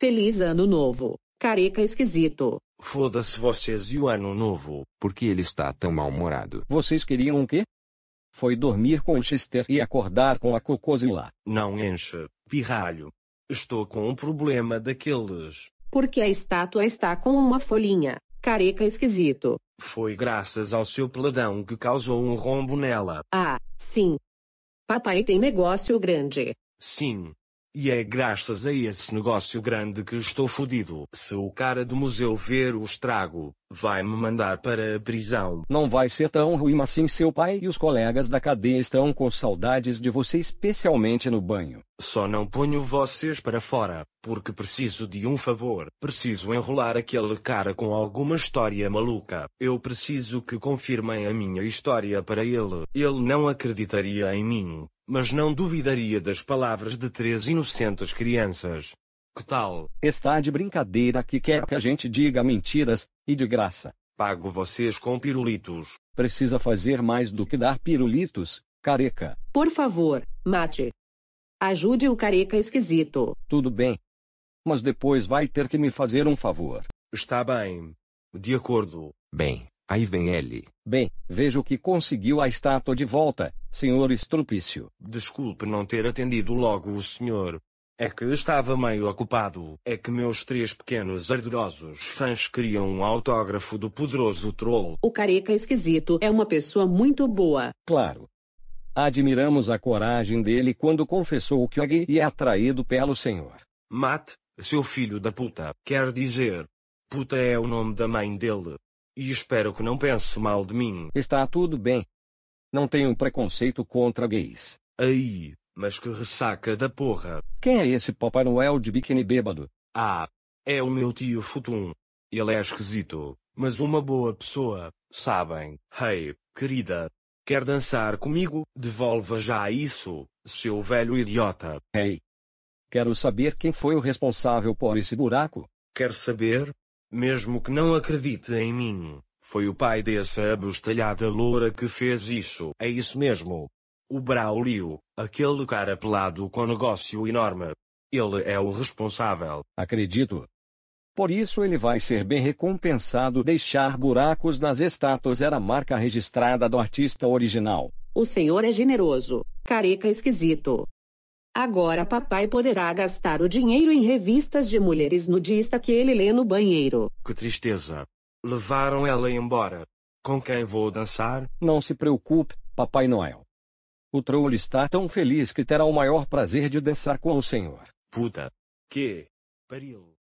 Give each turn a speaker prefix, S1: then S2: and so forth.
S1: Feliz Ano Novo, careca esquisito.
S2: Foda-se vocês e o Ano Novo. Por que ele está tão mal-humorado? Vocês queriam o quê? Foi dormir com o Chester e acordar com a Cocosila. Não enche, pirralho. Estou com um problema daqueles.
S1: Porque a estátua está com uma folhinha. Careca esquisito.
S2: Foi graças ao seu peladão que causou um rombo nela.
S1: Ah, sim. Papai tem negócio grande.
S2: Sim, e é graças a esse negócio grande que estou fodido. Se o cara do museu ver o estrago, vai me mandar para a prisão. Não vai ser tão ruim, assim. seu pai e os colegas da cadeia estão com saudades de você, especialmente no banho. Só não ponho vocês para fora, porque preciso de um favor. Preciso enrolar aquele cara com alguma história maluca. Eu preciso que confirmem a minha história para ele. Ele não acreditaria em mim mas não duvidaria das palavras de três inocentes crianças. Que tal? Está de brincadeira que quer que a gente diga mentiras, e de graça. Pago vocês com pirulitos. Precisa fazer mais do que dar pirulitos, careca.
S1: Por favor, mate. Ajude o careca esquisito.
S2: Tudo bem. Mas depois vai ter que me fazer um favor. Está bem. De acordo. Bem, aí vem ele. Bem, vejo que conseguiu a estátua de volta, Senhor Estrupício. Desculpe não ter atendido logo o senhor. É que estava meio ocupado. É que meus três pequenos ardorosos fãs queriam um autógrafo do poderoso troll.
S1: O careca esquisito é uma pessoa muito boa.
S2: Claro. Admiramos a coragem dele quando confessou que Oggy é atraído pelo senhor. Matt, seu filho da puta. Quer dizer, puta é o nome da mãe dele. E espero que não pense mal de mim. Está tudo bem. Não tenho preconceito contra gays. Aí, mas que ressaca da porra. Quem é esse Papai Noel de biquíni bêbado? Ah, é o meu tio Futum. Ele é esquisito, mas uma boa pessoa, sabem? Hey, querida. Quer dançar comigo? Devolva já isso, seu velho idiota. Hey. Quero saber quem foi o responsável por esse buraco. Quer saber? Mesmo que não acredite em mim. Foi o pai dessa abostalhada loura que fez isso. É isso mesmo. O Braulio, aquele cara pelado com negócio enorme. Ele é o responsável. Acredito. Por isso ele vai ser bem recompensado. Deixar buracos nas estátuas era a marca registrada do artista original.
S1: O senhor é generoso, careca esquisito. Agora papai poderá gastar o dinheiro em revistas de mulheres nudistas que ele lê no banheiro.
S2: Que tristeza. Levaram ela embora. Com quem vou dançar? Não se preocupe, Papai Noel. O troll está tão feliz que terá o maior prazer de dançar com o senhor. Puta. Que? Pariu.